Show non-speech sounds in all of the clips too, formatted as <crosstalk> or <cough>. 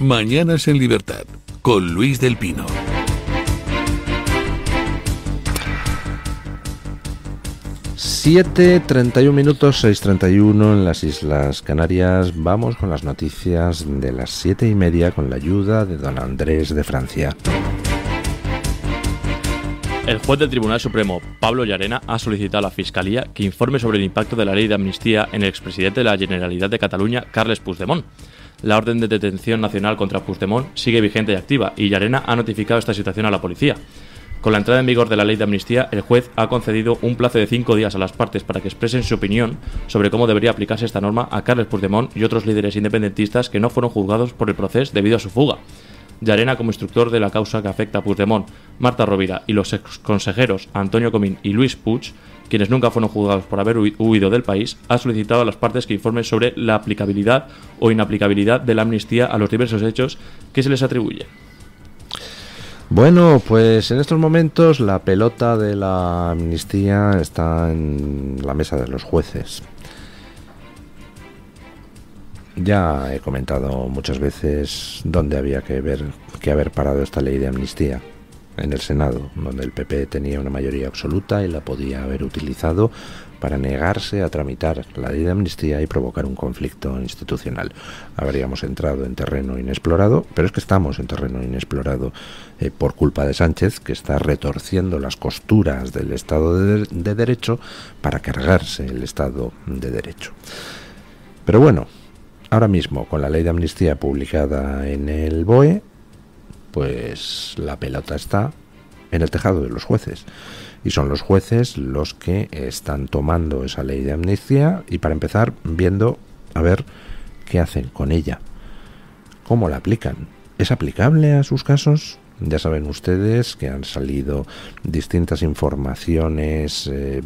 Mañanas en Libertad con Luis del Pino. 7.31 treinta minutos, 6.31 en las Islas Canarias. Vamos con las noticias de las siete y media con la ayuda de don Andrés de Francia. El juez del Tribunal Supremo, Pablo Llarena, ha solicitado a la Fiscalía que informe sobre el impacto de la ley de amnistía en el expresidente de la Generalidad de Cataluña, Carles Puigdemont. La orden de detención nacional contra Puigdemont sigue vigente y activa, y Llarena ha notificado esta situación a la policía. Con la entrada en vigor de la ley de amnistía, el juez ha concedido un plazo de cinco días a las partes para que expresen su opinión sobre cómo debería aplicarse esta norma a Carles Puigdemont y otros líderes independentistas que no fueron juzgados por el proceso debido a su fuga arena como instructor de la causa que afecta a Puigdemont, Marta Rovira y los ex consejeros Antonio Comín y Luis Puig, quienes nunca fueron juzgados por haber huido del país, ha solicitado a las partes que informen sobre la aplicabilidad o inaplicabilidad de la amnistía a los diversos hechos que se les atribuye. Bueno, pues en estos momentos la pelota de la amnistía está en la mesa de los jueces. Ya he comentado muchas veces dónde había que ver que haber parado esta ley de amnistía en el Senado, donde el PP tenía una mayoría absoluta y la podía haber utilizado para negarse a tramitar la ley de amnistía y provocar un conflicto institucional. Habríamos entrado en terreno inexplorado, pero es que estamos en terreno inexplorado eh, por culpa de Sánchez, que está retorciendo las costuras del Estado de Derecho para cargarse el Estado de Derecho. Pero bueno, ahora mismo, con la ley de amnistía publicada en el BOE, pues la pelota está en el tejado de los jueces. Y son los jueces los que están tomando esa ley de amnistía y para empezar viendo a ver qué hacen con ella. ¿Cómo la aplican? ¿Es aplicable a sus casos? Ya saben ustedes que han salido distintas informaciones eh,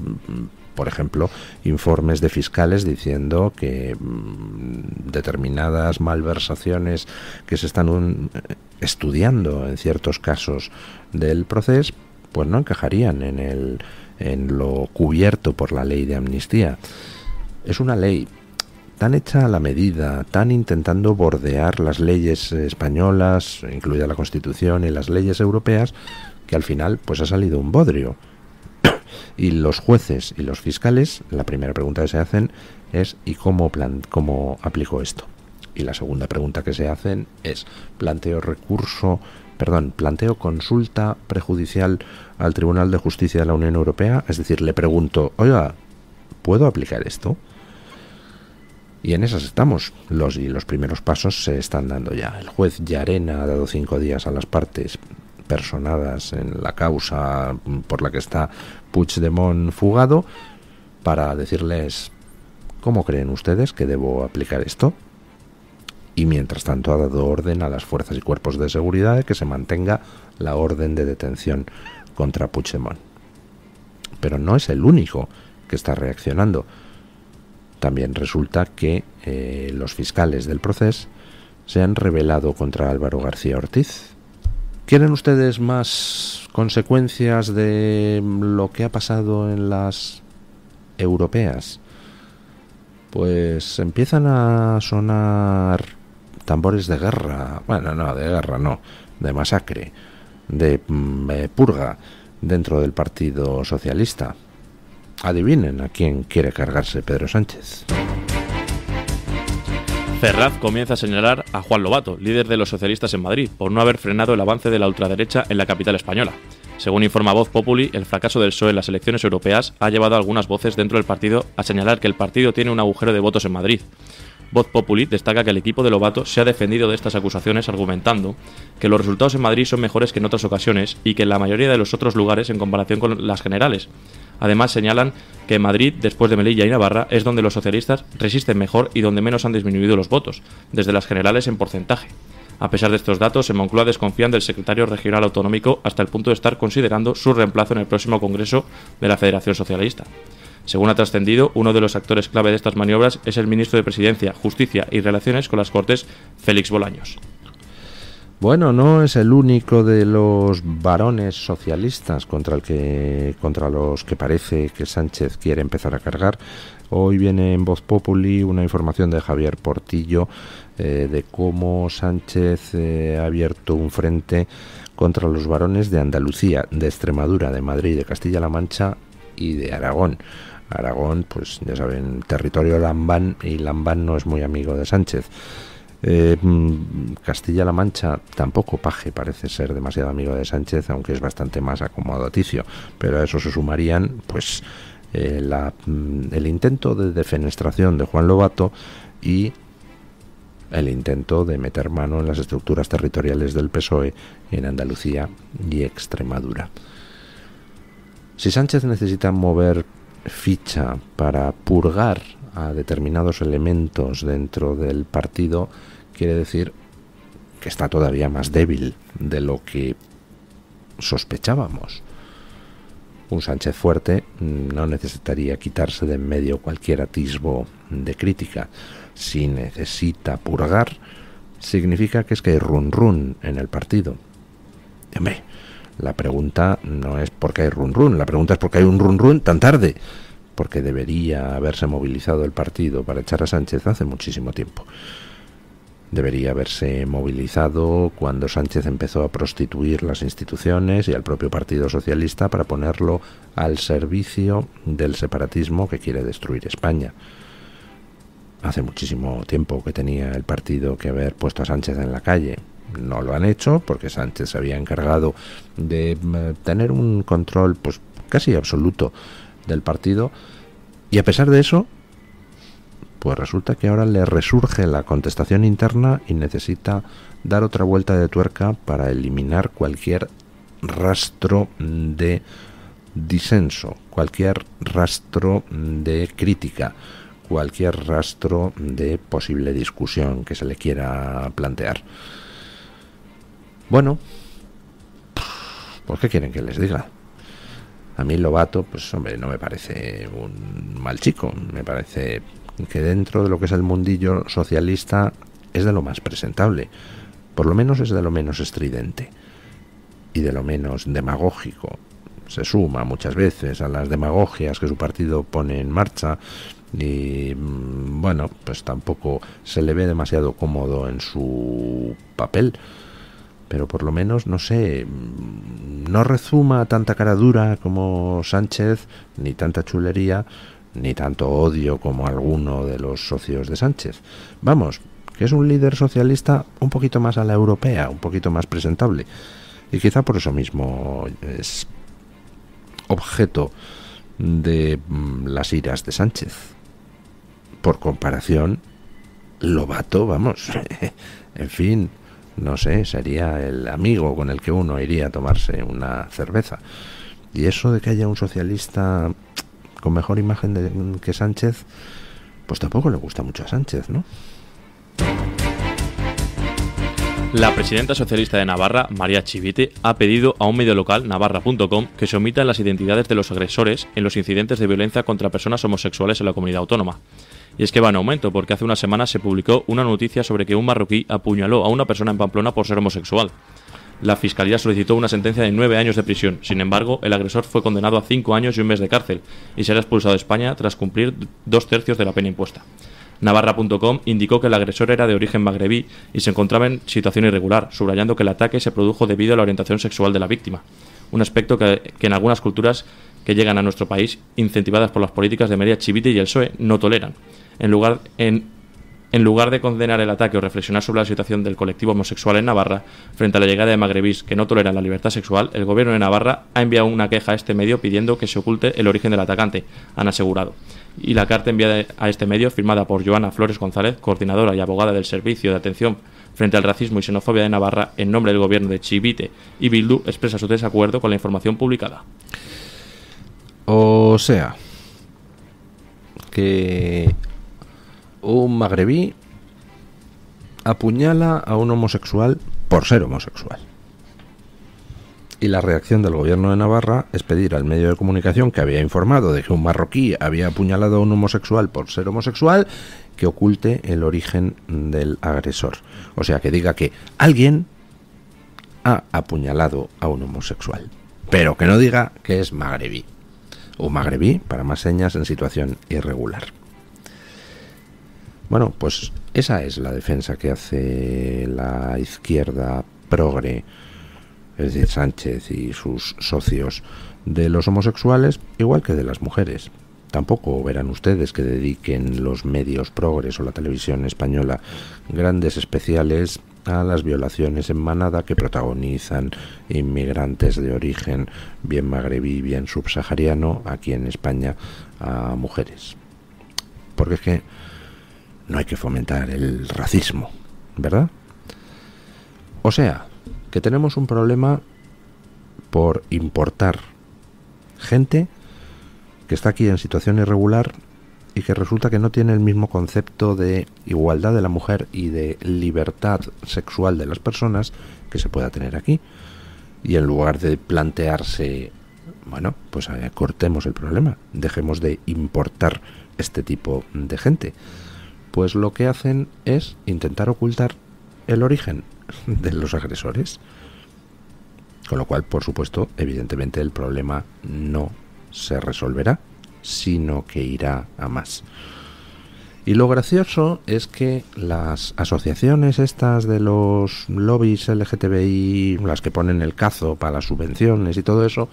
por ejemplo, informes de fiscales diciendo que mm, determinadas malversaciones que se están eh, estudiando en ciertos casos del proceso, pues no encajarían en, lo cubierto por la ley de amnistía. Es una ley tan hecha a la medida, tan intentando bordear las leyes españolas, incluida la Constitución y las leyes europeas, que al final pues ha salido un bodrio. Y los jueces y los fiscales, la primera pregunta que se hacen es ¿y cómo, plan aplico esto? Y la segunda pregunta que se hacen es ¿planteo recurso, perdón, planteo consulta prejudicial al Tribunal de Justicia de la Unión Europea? Es decir, le pregunto, oiga, ¿puedo aplicar esto? Y en esas estamos. Los, los primeros pasos se están dando ya. El juez Yarena ha dado cinco días a las partes personadas en la causa por la que está Puigdemont fugado para decirles cómo creen ustedes que debo aplicar esto. Y mientras tanto ha dado orden a las fuerzas y cuerpos de seguridad que se mantenga la orden de detención contra Puigdemont. Pero no es el único que está reaccionando. También resulta que eh, los fiscales del proceso se han revelado contra Álvaro García Ortiz, ¿Quieren ustedes más consecuencias de lo que ha pasado en las europeas? Pues empiezan a sonar tambores de guerra, bueno, no, de guerra no, de masacre, de, mm, eh, purga dentro del Partido Socialista. Adivinen a quién quiere cargarse Pedro Sánchez. Ferraz comienza a señalar a Juan Lobato, líder de los socialistas en Madrid, por no haber frenado el avance de la ultraderecha en la capital española. Según informa Voz Populi, el fracaso del PSOE en las elecciones europeas ha llevado a algunas voces dentro del partido a señalar que el partido tiene un agujero de votos en Madrid. Voz Populi destaca que el equipo de Lobato se ha defendido de estas acusaciones argumentando que los resultados en Madrid son mejores que en otras ocasiones y que en la mayoría de los otros lugares en comparación con las generales. Además señalan que Madrid, después de Melilla y Navarra, es donde los socialistas resisten mejor y donde menos han disminuido los votos, desde las generales en porcentaje. A pesar de estos datos, en Moncloa desconfían del secretario regional autonómico hasta el punto de estar considerando su reemplazo en el próximo Congreso de la Federación Socialista. Según ha trascendido, uno de los actores clave de estas maniobras es el ministro de Presidencia, Justicia y Relaciones con las Cortes, Félix Bolaños. Bueno, no es el único de los varones socialistas contra el que contra los que parece que Sánchez quiere empezar a cargar. Hoy viene en Voz Populi una información de Javier Portillo eh, de cómo Sánchez eh, ha abierto un frente contra los varones de Andalucía, de Extremadura, de Madrid, de Castilla-La Mancha y de Aragón. Aragón, pues ya saben, territorio Lambán y Lambán no es muy amigo de Sánchez. Eh, mm, Castilla-La Mancha tampoco Paje parece ser demasiado amigo de Sánchez, aunque es bastante más acomodaticio. Pero a eso se sumarían, pues, eh, mm, el intento de defenestración de Juan Lobato y el intento de meter mano en las estructuras territoriales del PSOE en Andalucía y Extremadura. Si Sánchez necesita mover ficha para purgar a determinados elementos dentro del partido, quiere decir que está todavía más débil de lo que sospechábamos. Un Sánchez fuerte no necesitaría quitarse de en medio cualquier atisbo de crítica. Si necesita purgar, significa que es que hay run run en el partido. La pregunta no es por qué hay run run, la pregunta es por qué hay un run run tan tarde, porque debería haberse movilizado el partido para echar a Sánchez hace muchísimo tiempo. Debería haberse movilizado cuando Sánchez empezó a prostituir las instituciones y al propio Partido Socialista para ponerlo al servicio del separatismo que quiere destruir España hace muchísimo tiempo que tenía el partido que haber puesto a Sánchez en la calle, no lo han hecho porque Sánchez se había encargado de eh, tener un control pues casi absoluto del partido y a pesar de eso pues resulta que ahora le resurge la contestación interna y necesita dar otra vuelta de tuerca para eliminar cualquier rastro de disenso, cualquier rastro de crítica, cualquier rastro de posible discusión que se le quiera plantear. Bueno, pues ¿qué quieren que les diga? A mí Lobato, pues hombre, no me parece un mal chico, me parece que dentro de lo que es el mundillo socialista es de lo más presentable, por lo menos es de lo menos estridente y de lo menos demagógico. Se suma muchas veces a las demagogias que su partido pone en marcha y mm, bueno, pues tampoco se le ve demasiado cómodo en su papel pero por lo menos, no sé, mm, no rezuma tanta cara dura como Sánchez, ni tanta chulería, ni tanto odio como alguno de los socios de Sánchez. Vamos, que es un líder socialista un poquito más a la europea, un poquito más presentable. Y quizá por eso mismo es objeto de mm, las iras de Sánchez. Por comparación, Lobato, vamos, <laughs> en fin, no sé, sería el amigo con el que uno iría a tomarse una cerveza. Y eso de que haya un socialista con mejor imagen que Sánchez, pues tampoco le gusta mucho a Sánchez, ¿no? La presidenta socialista de Navarra, María Chivite, ha pedido a un medio local, navarra.com, que se omitan las identidades de los agresores en los incidentes de violencia contra personas homosexuales en la comunidad autónoma. Y es que va en aumento, porque hace unas semanas se publicó una noticia sobre que un marroquí apuñaló a una persona en Pamplona por ser homosexual. La fiscalía solicitó una sentencia de nueve años de prisión. Sin embargo, el agresor fue condenado a cinco años y un mes de cárcel y será expulsado de España tras cumplir dos tercios de la pena impuesta. Navarra.com indicó que el agresor era de origen magrebí y se encontraba en situación irregular, subrayando que el ataque se produjo debido a la orientación sexual de la víctima, un aspecto que, en algunas culturas que llegan a nuestro país, incentivadas por las políticas de media Chivite y el PSOE, no toleran en lugar, en, lugar de condenar el ataque o reflexionar sobre la situación del colectivo homosexual en Navarra, frente a la llegada de magrebís que no toleran la libertad sexual, el gobierno de Navarra ha enviado una queja a este medio pidiendo que se oculte el origen del atacante, han asegurado. Y la carta enviada a este medio, firmada por Joana Flores González, coordinadora y abogada del Servicio de Atención frente al Racismo y Xenofobia de Navarra, en nombre del gobierno de Chivite y Bildu, expresa su desacuerdo con la información publicada. O sea, que un magrebí apuñala a un homosexual por ser homosexual. Y la reacción del gobierno de Navarra es pedir al medio de comunicación que había informado de que un marroquí había apuñalado a un homosexual por ser homosexual que oculte el origen del agresor. O sea, que diga que alguien ha apuñalado a un homosexual, pero que no diga que es magrebí. Un magrebí, para más señas, en situación irregular. Bueno, pues esa es la defensa que hace la izquierda progre, es decir, Sánchez y sus socios, de los homosexuales, igual que de las mujeres. Tampoco verán ustedes que dediquen los medios progres o la televisión española grandes especiales a las violaciones en manada que protagonizan inmigrantes de origen, bien magrebí, bien subsahariano, aquí en España, a mujeres. Porque es que no hay que fomentar el racismo, ¿verdad? O sea, que tenemos un problema por importar gente que está aquí en situación irregular y que resulta que no tiene el mismo concepto de igualdad de la mujer y de libertad sexual de las personas que se pueda tener aquí. Y en lugar de plantearse, bueno, pues eh, cortemos el problema, dejemos de importar este tipo de gente pues lo que hacen es intentar ocultar el origen <laughs> de los agresores. Con lo cual, por supuesto, evidentemente el problema no se resolverá, sino que irá a más. Y lo gracioso es que las asociaciones estas de los lobbies LGTBI, las que ponen el cazo para las subvenciones y todo eso,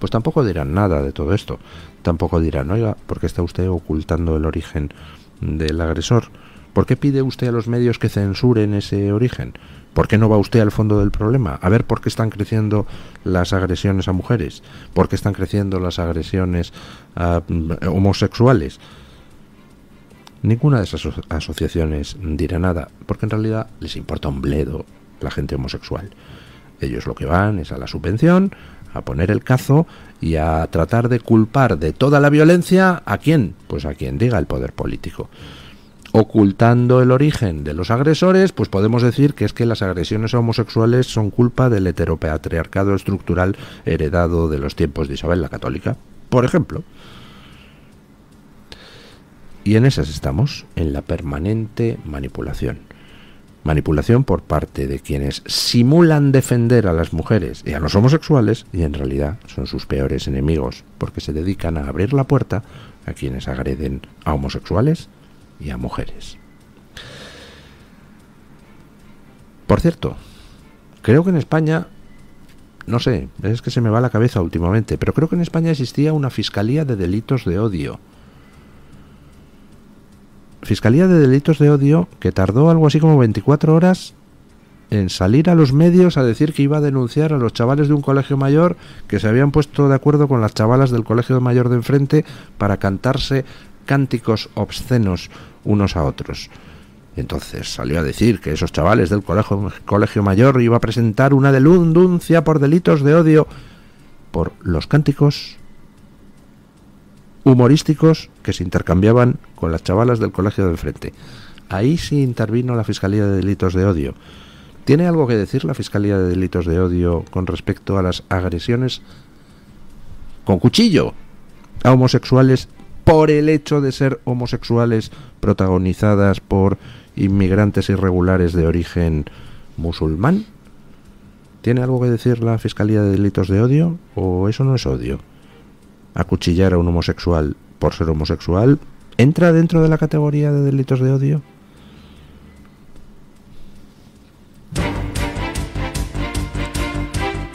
pues tampoco dirán nada de todo esto. Tampoco dirán, oiga, ¿por qué está usted ocultando el origen del agresor. ¿Por qué pide usted a los medios que censuren ese origen? ¿Por qué no va usted al fondo del problema? A ver por qué están creciendo las agresiones a mujeres, por qué están creciendo las agresiones a mm, homosexuales. Ninguna de esas asociaciones dirá nada, porque en realidad les importa un bledo la gente homosexual. Ellos lo que van es a la subvención, a poner el cazo y a tratar de culpar de toda la violencia a quién, pues a quien diga el poder político. Ocultando el origen de los agresores, pues podemos decir que es que las agresiones homosexuales son culpa del heteropatriarcado estructural heredado de los tiempos de Isabel la Católica, por ejemplo. Y en esas estamos, en la permanente manipulación. Manipulación por parte de quienes simulan defender a las mujeres y a los homosexuales y en realidad son sus peores enemigos porque se dedican a abrir la puerta a quienes agreden a homosexuales y a mujeres. Por cierto, creo que en España, no sé, es que se me va la cabeza últimamente, pero creo que en España existía una Fiscalía de Delitos de Odio Fiscalía de Delitos de Odio, que tardó algo así como 24 horas en salir a los medios a decir que iba a denunciar a los chavales de un colegio mayor que se habían puesto de acuerdo con las chavalas del colegio mayor de enfrente para cantarse cánticos obscenos unos a otros. Entonces salió a decir que esos chavales del colegio, colegio mayor iba a presentar una denuncia por delitos de odio por los cánticos humorísticos que se intercambiaban con las chavalas del colegio de enfrente. Ahí sí intervino la Fiscalía de Delitos de Odio. ¿Tiene algo que decir la Fiscalía de Delitos de Odio con respecto a las agresiones con cuchillo a homosexuales por el hecho de ser homosexuales protagonizadas por inmigrantes irregulares de origen musulmán? ¿Tiene algo que decir la Fiscalía de Delitos de Odio o eso no es odio? acuchillar a un homosexual por ser homosexual, ¿entra dentro de la categoría de delitos de odio?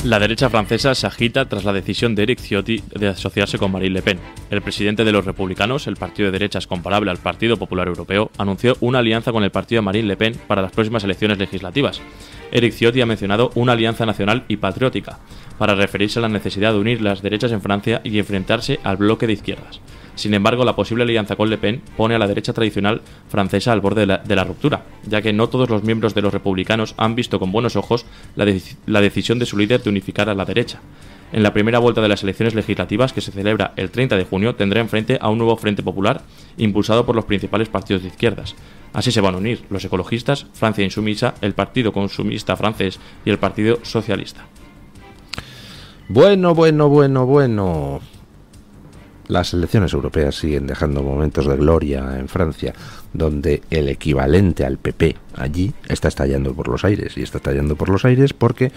La derecha francesa se agita tras la decisión de Eric Ciotti de asociarse con Marine Le Pen. El presidente de los republicanos, el partido de derechas comparable al Partido Popular Europeo, anunció una alianza con el partido de Marine Le Pen para las próximas elecciones legislativas. Eric Ciotti ha mencionado una alianza nacional y patriótica, para referirse a la necesidad de unir las derechas en Francia y enfrentarse al bloque de izquierdas. Sin embargo, la posible alianza con Le Pen pone a la derecha tradicional francesa al borde de la, ruptura, ya que no todos los miembros de los republicanos han visto con buenos ojos la, decisión de su líder de unificar a la derecha. En la primera vuelta de las elecciones legislativas, que se celebra el 30 de junio, tendrá enfrente a un nuevo Frente Popular impulsado por los principales partidos de izquierdas. Así se van a unir los ecologistas, Francia Insumisa, el Partido Consumista francés y el Partido Socialista. Bueno, bueno, bueno, bueno. Las elecciones europeas siguen dejando momentos de gloria en Francia, donde el equivalente al PP allí está estallando por los aires. Y está estallando por los aires porque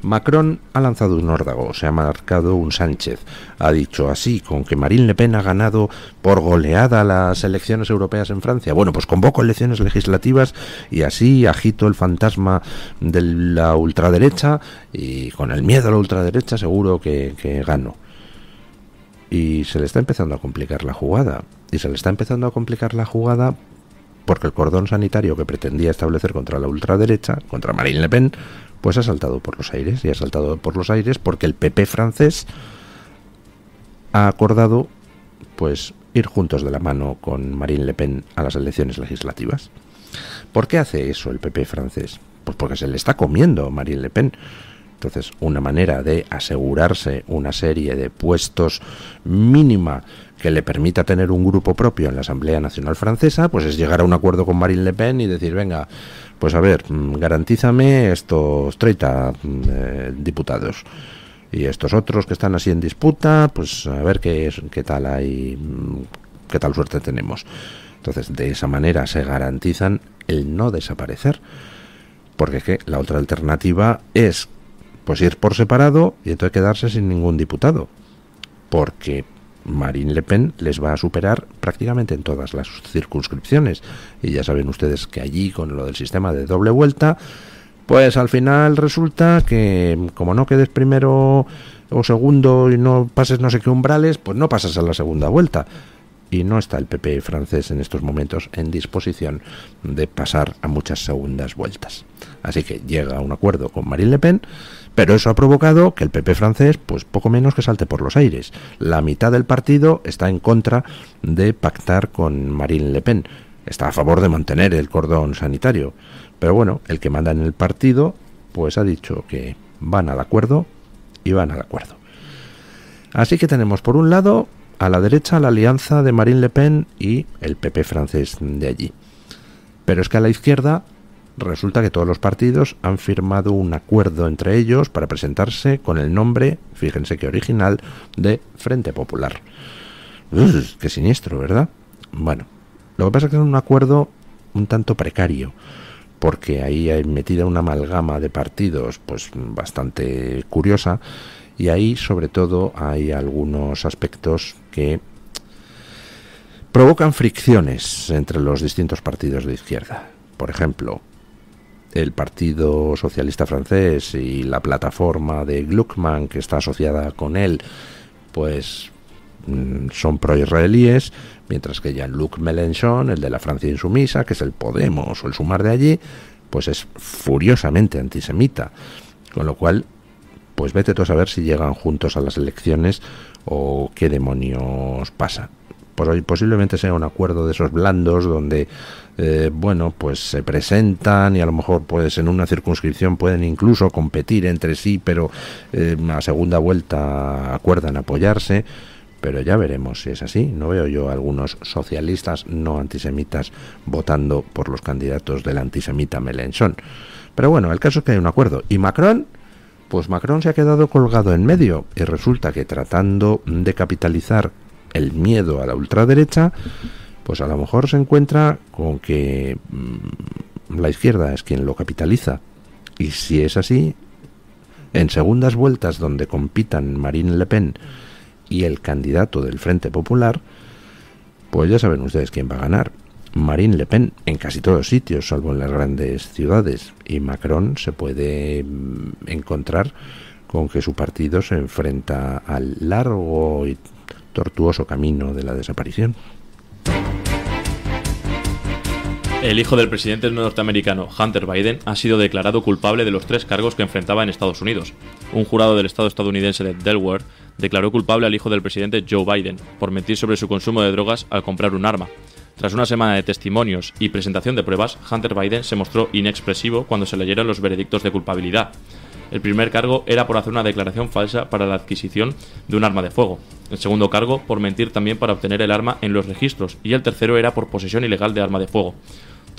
Macron ha lanzado un órdago, se ha marcado un Sánchez. Ha dicho así, con que Marine Le Pen ha ganado por goleada las elecciones europeas en Francia. Bueno, pues convoco elecciones legislativas y así agito el fantasma de la ultraderecha y con el miedo a la ultraderecha seguro que, que gano. Y se le está empezando a complicar la jugada. Y se le está empezando a complicar la jugada porque el cordón sanitario que pretendía establecer contra la ultraderecha, contra Marine Le Pen, pues ha saltado por los aires. Y ha saltado por los aires porque el PP francés ha acordado pues ir juntos de la mano con Marine Le Pen a las elecciones legislativas. ¿Por qué hace eso el PP francés? Pues porque se le está comiendo Marine Le Pen. Entonces, una manera de asegurarse una serie de puestos mínima que le permita tener un grupo propio en la Asamblea Nacional Francesa, pues es llegar a un acuerdo con Marine Le Pen y decir, venga, pues a ver, mm, garantízame estos 30 mm, eh, diputados y estos otros que están así en disputa, pues a ver qué, qué tal hay, mm, qué tal suerte tenemos. Entonces, de esa manera se garantizan el no desaparecer. Porque es que la otra alternativa es pues ir por separado y entonces quedarse sin ningún diputado. Porque Marine Le Pen les va a superar prácticamente en todas las circunscripciones. Y ya saben ustedes que allí, con lo del sistema de doble vuelta, pues al final resulta que como no quedes primero o segundo y no pases no sé qué umbrales, pues no pasas a la segunda vuelta. Y no está el PP e francés en estos momentos en disposición de pasar a muchas segundas vueltas. Así que llega a un acuerdo con Marine Le Pen, pero eso ha provocado que el PP francés, pues poco menos que salte por los aires. La mitad del partido está en contra de pactar con Marine Le Pen. Está a favor de mantener el cordón sanitario. Pero bueno, el que manda en el partido, pues ha dicho que van al acuerdo y van al acuerdo. Así que tenemos por un lado a la derecha la alianza de Marine Le Pen y el PP francés de allí. Pero es que a la izquierda resulta que todos los partidos han firmado un acuerdo entre ellos para presentarse con el nombre, fíjense que original, de Frente Popular. qué siniestro, ¿verdad? Bueno, lo que pasa es que es un acuerdo un tanto precario, porque ahí hay metida una amalgama de partidos pues bastante curiosa y ahí sobre todo hay algunos aspectos que provocan fricciones entre los distintos partidos de izquierda. Por ejemplo, el Partido Socialista francés y la plataforma de Gluckman que está asociada con él, pues mm, son pro-israelíes, mientras que Jean-Luc Mélenchon, el de la Francia insumisa, que es el Podemos o el Sumar de allí, pues es furiosamente antisemita. Con lo cual, pues vete tú a saber si llegan juntos a las elecciones o qué demonios pasa. Pues hoy posiblemente sea un acuerdo de esos blandos donde eh, bueno, pues se presentan y a lo mejor pues en una circunscripción pueden incluso competir entre sí, pero eh, a segunda vuelta acuerdan apoyarse. Pero ya veremos si es así. No veo yo a algunos socialistas no antisemitas votando por los candidatos del antisemita Melenchón... Pero bueno, el caso es que hay un acuerdo. Y Macron, pues Macron se ha quedado colgado en medio y resulta que tratando de capitalizar el miedo a la ultraderecha, pues a lo mejor se encuentra con que mm, la izquierda es quien lo capitaliza. Y si es así, en segundas vueltas donde compitan Marine Le Pen y el candidato del Frente Popular, pues ya saben ustedes quién va a ganar. Marine Le Pen en casi todos sitios, salvo en las grandes ciudades, y Macron se puede mm, encontrar con que su partido se enfrenta al largo y tortuoso camino de la desaparición. El hijo del presidente norteamericano Hunter Biden ha sido declarado culpable de los tres cargos que enfrentaba en Estados Unidos. Un jurado del estado estadounidense de Delaware declaró culpable al hijo del presidente Joe Biden por mentir sobre su consumo de drogas al comprar un arma. Tras una semana de testimonios y presentación de pruebas, Hunter Biden se mostró inexpresivo cuando se leyeron los veredictos de culpabilidad. El primer cargo era por hacer una declaración falsa para la adquisición de un arma de fuego. El segundo cargo por mentir también para obtener el arma en los registros. Y el tercero era por posesión ilegal de arma de fuego.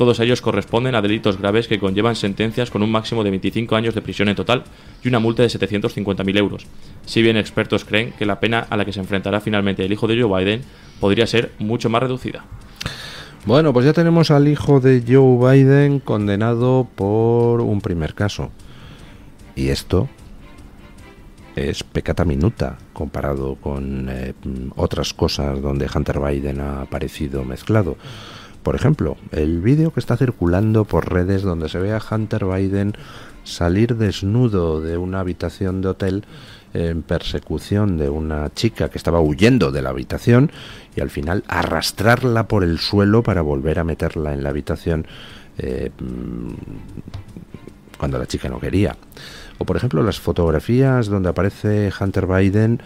Todos ellos corresponden a delitos graves que conllevan sentencias con un máximo de 25 años de prisión en total y una multa de 750.000 euros. Si bien expertos creen que la pena a la que se enfrentará finalmente el hijo de Joe Biden podría ser mucho más reducida. Bueno, pues ya tenemos al hijo de Joe Biden condenado por un primer caso. Y esto es pecata minuta comparado con eh, otras cosas donde Hunter Biden ha aparecido mezclado. Por ejemplo, el vídeo que está circulando por redes donde se ve a Hunter Biden salir desnudo de una habitación de hotel en persecución de una chica que estaba huyendo de la habitación y al final arrastrarla por el suelo para volver a meterla en la habitación eh, mm, cuando la chica no quería. O por ejemplo las fotografías donde aparece Hunter Biden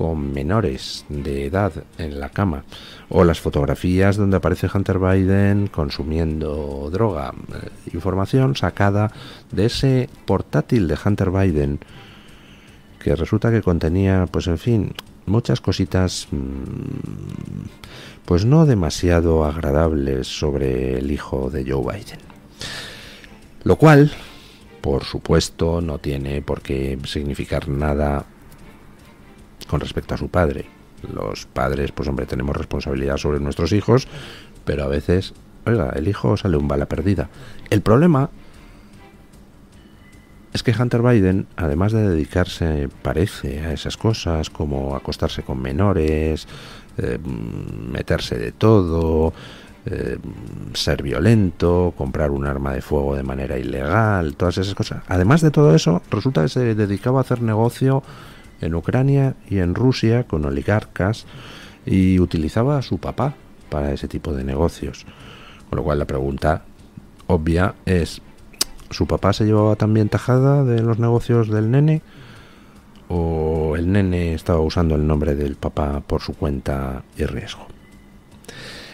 con menores de edad en la cama o las fotografías donde aparece Hunter Biden consumiendo droga. Eh, información sacada de ese portátil de Hunter Biden que resulta que contenía, pues en fin, muchas cositas mm, pues no demasiado agradables sobre el hijo de Joe Biden. Lo cual, por supuesto, no tiene por qué significar nada con respecto a su padre. Los padres, pues hombre, tenemos responsabilidad sobre nuestros hijos, pero a veces, oiga, el hijo sale un bala perdida. El problema es que Hunter Biden, además de dedicarse, parece, a esas cosas como acostarse con menores, eh, meterse de todo, eh, ser violento, comprar un arma de fuego de manera ilegal, todas esas cosas. Además de todo eso, resulta que se dedicaba a hacer negocio en Ucrania y en Rusia con oligarcas y utilizaba a su papá para ese tipo de negocios. Con lo cual la pregunta obvia es, ¿su papá se llevaba también tajada de los negocios del nene? ¿O el nene estaba usando el nombre del papá por su cuenta y riesgo?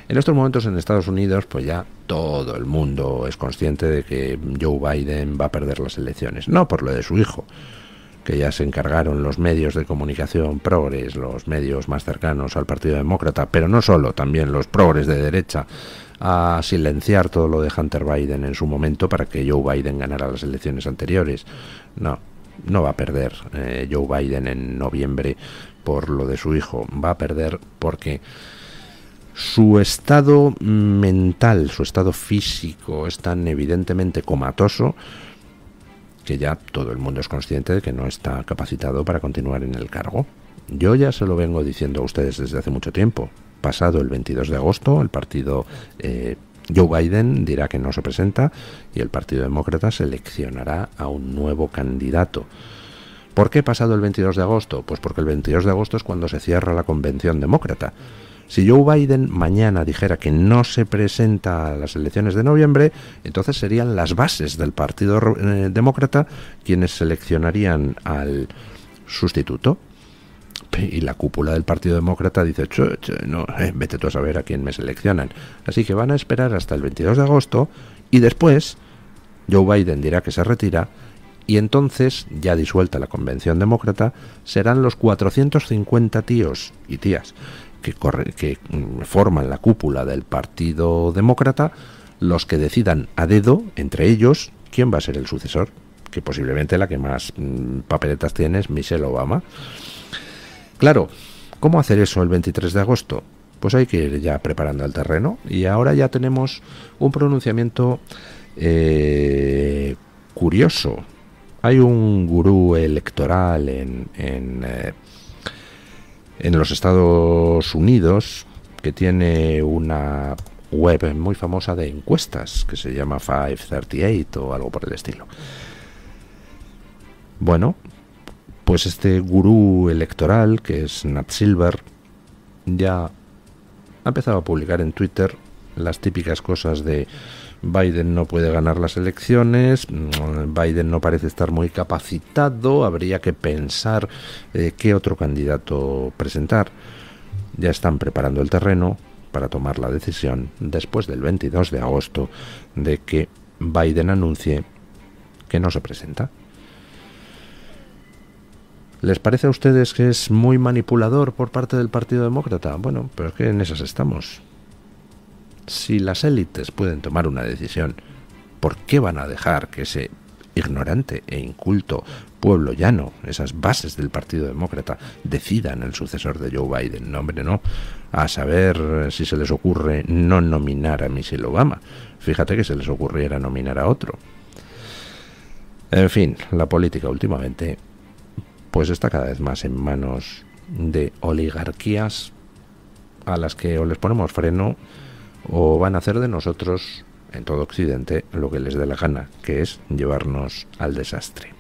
En estos momentos en Estados Unidos, pues ya todo el mundo es consciente de que Joe Biden va a perder las elecciones. No por lo de su hijo, que ya se encargaron los medios de comunicación progres, los medios más cercanos al Partido Demócrata, pero no solo, también los progres de derecha, a silenciar todo lo de Hunter Biden en su momento para que Joe Biden ganara las elecciones anteriores. No, no va a perder eh, Joe Biden en noviembre por lo de su hijo, va a perder porque su estado mental, su estado físico es tan evidentemente comatoso, que ya todo el mundo es consciente de que no está capacitado para continuar en el cargo. Yo ya se lo vengo diciendo a ustedes desde hace mucho tiempo. Pasado el 22 de agosto, el partido eh, Joe Biden dirá que no se presenta y el Partido Demócrata seleccionará a un nuevo candidato. ¿Por qué pasado el 22 de agosto? Pues porque el 22 de agosto es cuando se cierra la convención demócrata. Si Joe Biden mañana dijera que no se presenta a las elecciones de noviembre, entonces serían las bases del Partido eh, Demócrata quienes seleccionarían al sustituto. Y la cúpula del Partido Demócrata dice, no, eh, vete tú a saber a quién me seleccionan. Así que van a esperar hasta el 22 de agosto y después Joe Biden dirá que se retira y entonces, ya disuelta la Convención Demócrata, serán los 450 tíos y tías que, que forman la cúpula del Partido Demócrata los que decidan a dedo, entre ellos, quién va a ser el sucesor, que posiblemente la que más mm, papeletas tiene es Michelle Obama. Claro, ¿cómo hacer eso el 23 de agosto? Pues hay que ir ya preparando el terreno y ahora ya tenemos un pronunciamiento eh, curioso. Hay un gurú electoral en, eh, en los Estados Unidos que tiene una web muy famosa de encuestas que se llama 538 o algo por el estilo. Bueno, pues este gurú electoral que es Nat Silver ya ha empezado a publicar en Twitter las típicas cosas de Biden no puede ganar las elecciones, mm, Biden no parece estar muy capacitado, habría que pensar eh, qué otro candidato presentar. Ya están preparando el terreno para tomar la decisión después del 22 de agosto de que Biden anuncie que no se presenta. ¿Les parece a ustedes que es muy manipulador por parte del Partido Demócrata? Bueno, pero es que en esas estamos. Si las élites pueden tomar una decisión, ¿por qué van a dejar que ese ignorante e inculto pueblo llano, esas bases del Partido Demócrata, decidan el sucesor de Joe Biden? nombre no. A saber eh, si se les ocurre no nominar a Michelle Obama. Fíjate que se les ocurriera nominar a otro. En fin, la política últimamente pues está cada vez más en manos de oligarquías a las que o les ponemos freno o van a hacer de nosotros, en todo Occidente, lo que les dé la gana, que es llevarnos al desastre.